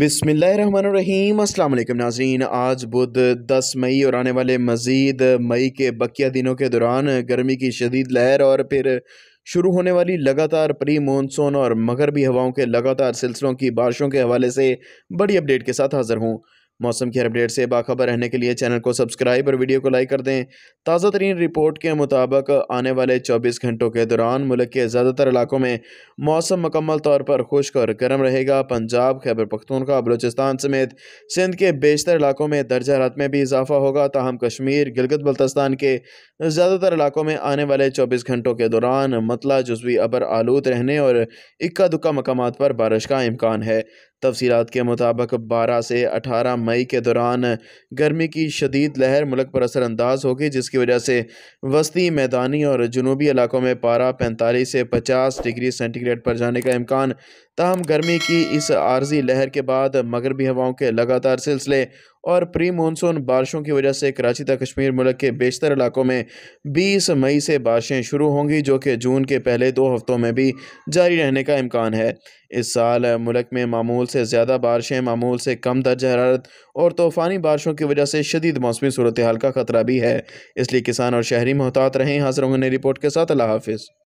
बिसमीम अल्लाम नाजीन आज बुध 10 मई और आने वाले मज़ीद मई के बकिया दिनों के दौरान गर्मी की शदीद लहर और फिर शुरू होने वाली लगातार प्री मानसून और मगरबी हवाओं के लगातार सिलसिलों की बारिशों के हवाले से बड़ी अपडेट के साथ हाज़िर हूँ मौसम की अपडेट से बाखबर रहने के लिए चैनल को सब्सक्राइब और वीडियो को लाइक कर दें ताज़ा तरीन रिपोर्ट के मुताबिक आने वाले चौबीस घंटों के दौरान मुल्क के ज़्यादातर इलाकों में मौसम मुकम्मल तौर पर खुश्क और गर्म रहेगा पंजाब खैबर पख्तूनखा बलोचिस्तान समेत सिंध के बेशतर इलाकों में दर्ज हरात में भी इजाफा होगा ताहम कश्मीर गिलगित बल्तस्तान के ज़्यादातर इलाकों में आने वाले चौबीस घंटों के दौरान मतला जजवी अबर आलूद रहने और इक्का दुक्का मकाम पर बारिश का इम्कान है तफसीत के मुताबिक बारह से अठारह मई के दौरान गर्मी की शदीद लहर मुल्क पर असरानंदाज होगी जिसकी वजह से वस्ती मैदानी और जनूबी इलाकों में पारा पैंतालीस से पचास डिग्री सेंटीग्रेड पर जाने का इम्कान तहम गर्मी की इस आर्जी लहर के बाद मगरबी हवाओं के लगातार सिलसिले और प्री मानसून बारिशों की वजह से कराची तक कश्मीर मुल्क के बेशतर इलाकों में 20 मई से बारिशें शुरू होंगी जो कि जून के पहले दो हफ्तों में भी जारी रहने का इम्कान है इस साल मुल्क में मामूल से ज़्यादा बारिशें मामूल से कम दर्ज हरारत और तूफ़ानी बारिशों की वजह से शदीद मौसमी सूरत हाल का खतरा भी है इसलिए किसान और शहरी मोहतात रहें हाजिर होंगे रिपोर्ट के साथ अल्लाह हाफिज़